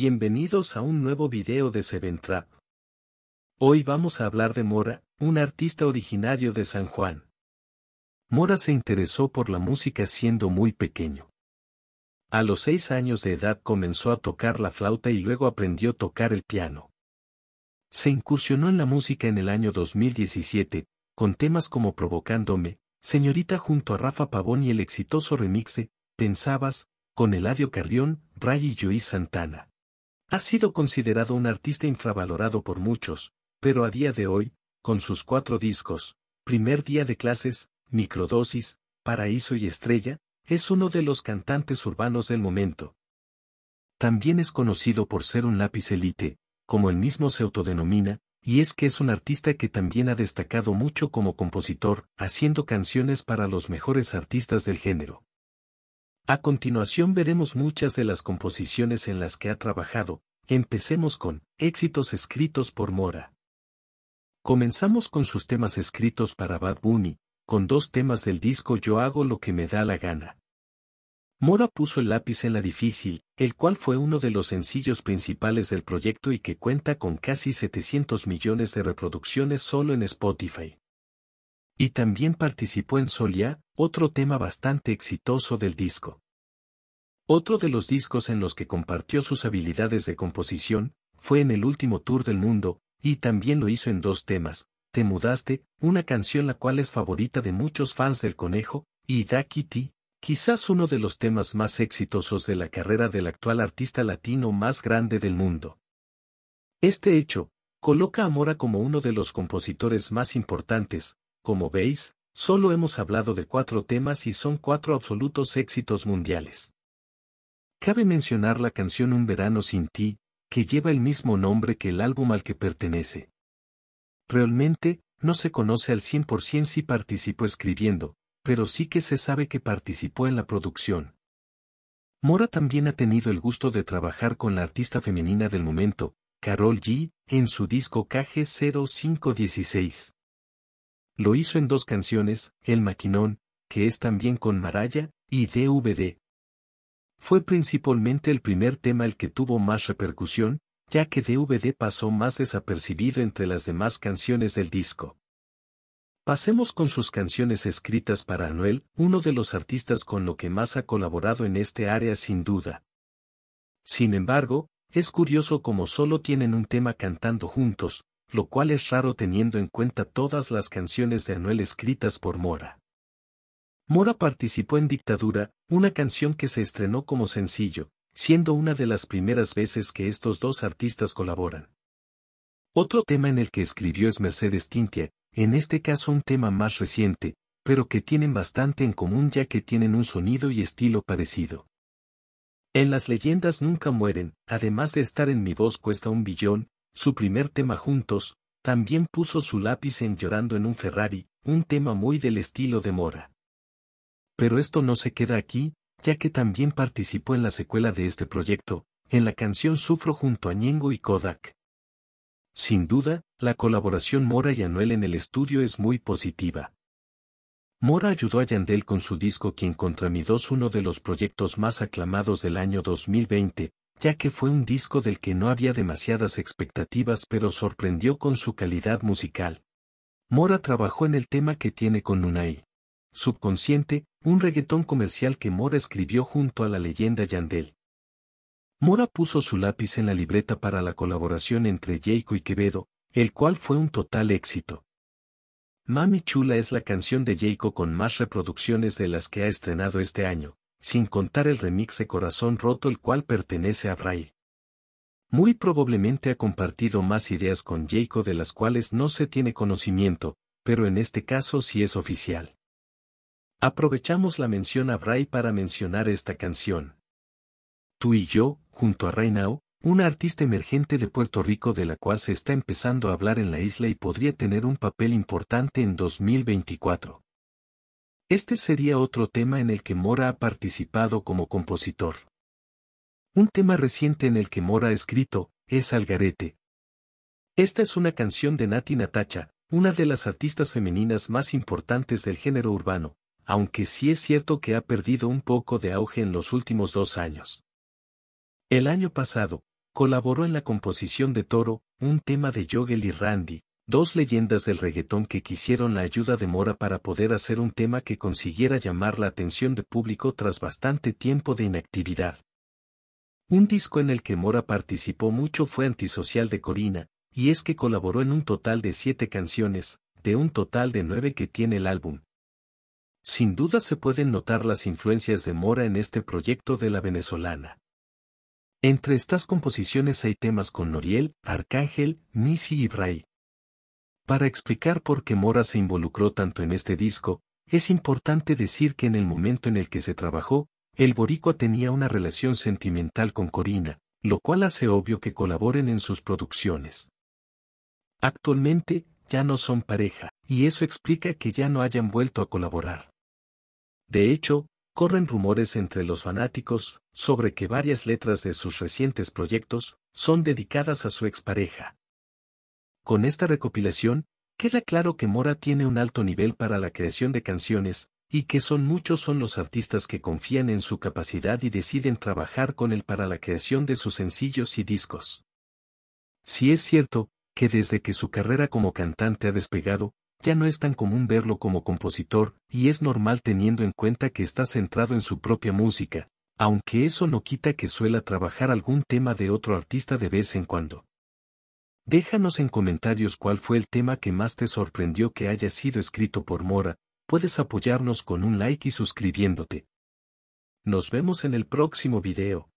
Bienvenidos a un nuevo video de Seven Trap. Hoy vamos a hablar de Mora, un artista originario de San Juan. Mora se interesó por la música siendo muy pequeño. A los seis años de edad comenzó a tocar la flauta y luego aprendió a tocar el piano. Se incursionó en la música en el año 2017, con temas como Provocándome, Señorita junto a Rafa Pavón y el exitoso remix Pensabas, con Eladio Carrión, Ray y Joey Santana. Ha sido considerado un artista infravalorado por muchos, pero a día de hoy, con sus cuatro discos, Primer Día de Clases, Microdosis, Paraíso y Estrella, es uno de los cantantes urbanos del momento. También es conocido por ser un lápiz elite, como él mismo se autodenomina, y es que es un artista que también ha destacado mucho como compositor, haciendo canciones para los mejores artistas del género. A continuación veremos muchas de las composiciones en las que ha trabajado, empecemos con Éxitos escritos por Mora. Comenzamos con sus temas escritos para Bad Bunny, con dos temas del disco Yo hago lo que me da la gana. Mora puso el lápiz en la difícil, el cual fue uno de los sencillos principales del proyecto y que cuenta con casi 700 millones de reproducciones solo en Spotify. Y también participó en Solia, otro tema bastante exitoso del disco. Otro de los discos en los que compartió sus habilidades de composición fue en el último tour del mundo, y también lo hizo en dos temas, Te mudaste, una canción la cual es favorita de muchos fans del conejo, y Da Kitty, quizás uno de los temas más exitosos de la carrera del actual artista latino más grande del mundo. Este hecho, coloca a Mora como uno de los compositores más importantes, como veis, Solo hemos hablado de cuatro temas y son cuatro absolutos éxitos mundiales. Cabe mencionar la canción Un verano sin ti, que lleva el mismo nombre que el álbum al que pertenece. Realmente, no se conoce al 100% si participó escribiendo, pero sí que se sabe que participó en la producción. Mora también ha tenido el gusto de trabajar con la artista femenina del momento, Carol G, en su disco KG0516. Lo hizo en dos canciones, El Maquinón, que es también con Maraya, y DVD. Fue principalmente el primer tema el que tuvo más repercusión, ya que DVD pasó más desapercibido entre las demás canciones del disco. Pasemos con sus canciones escritas para Anuel, uno de los artistas con lo que más ha colaborado en este área sin duda. Sin embargo, es curioso como solo tienen un tema cantando juntos, lo cual es raro teniendo en cuenta todas las canciones de Anuel escritas por Mora. Mora participó en Dictadura, una canción que se estrenó como sencillo, siendo una de las primeras veces que estos dos artistas colaboran. Otro tema en el que escribió es Mercedes Tintia, en este caso un tema más reciente, pero que tienen bastante en común ya que tienen un sonido y estilo parecido. En las leyendas nunca mueren, además de estar en mi voz cuesta un billón, su primer tema juntos, también puso su lápiz en Llorando en un Ferrari, un tema muy del estilo de Mora. Pero esto no se queda aquí, ya que también participó en la secuela de este proyecto, en la canción Sufro junto a Ñengo y Kodak. Sin duda, la colaboración Mora y Anuel en el estudio es muy positiva. Mora ayudó a Yandel con su disco Quien contra mi dos, uno de los proyectos más aclamados del año 2020, ya que fue un disco del que no había demasiadas expectativas pero sorprendió con su calidad musical. Mora trabajó en el tema que tiene con Nunay. Subconsciente, un reggaetón comercial que Mora escribió junto a la leyenda Yandel. Mora puso su lápiz en la libreta para la colaboración entre Jayco y Quevedo, el cual fue un total éxito. Mami Chula es la canción de Jayco con más reproducciones de las que ha estrenado este año, sin contar el remix de Corazón Roto el cual pertenece a Bray. Muy probablemente ha compartido más ideas con Jayko, de las cuales no se tiene conocimiento, pero en este caso sí es oficial. Aprovechamos la mención a Bray para mencionar esta canción. Tú y yo, junto a Reinao, una artista emergente de Puerto Rico de la cual se está empezando a hablar en la isla y podría tener un papel importante en 2024. Este sería otro tema en el que Mora ha participado como compositor. Un tema reciente en el que Mora ha escrito, es Algarete. Esta es una canción de Nati Natacha, una de las artistas femeninas más importantes del género urbano, aunque sí es cierto que ha perdido un poco de auge en los últimos dos años. El año pasado, colaboró en la composición de Toro, un tema de Yogel y Randy, dos leyendas del reggaetón que quisieron la ayuda de Mora para poder hacer un tema que consiguiera llamar la atención de público tras bastante tiempo de inactividad. Un disco en el que Mora participó mucho fue Antisocial de Corina, y es que colaboró en un total de siete canciones, de un total de nueve que tiene el álbum. Sin duda se pueden notar las influencias de Mora en este proyecto de la venezolana. Entre estas composiciones hay temas con Noriel, Arcángel, Missy y Bray, para explicar por qué Mora se involucró tanto en este disco, es importante decir que en el momento en el que se trabajó, el boricua tenía una relación sentimental con Corina, lo cual hace obvio que colaboren en sus producciones. Actualmente, ya no son pareja, y eso explica que ya no hayan vuelto a colaborar. De hecho, corren rumores entre los fanáticos sobre que varias letras de sus recientes proyectos son dedicadas a su expareja, con esta recopilación, queda claro que Mora tiene un alto nivel para la creación de canciones, y que son muchos son los artistas que confían en su capacidad y deciden trabajar con él para la creación de sus sencillos y discos. Si es cierto, que desde que su carrera como cantante ha despegado, ya no es tan común verlo como compositor, y es normal teniendo en cuenta que está centrado en su propia música, aunque eso no quita que suela trabajar algún tema de otro artista de vez en cuando. Déjanos en comentarios cuál fue el tema que más te sorprendió que haya sido escrito por Mora, puedes apoyarnos con un like y suscribiéndote. Nos vemos en el próximo video.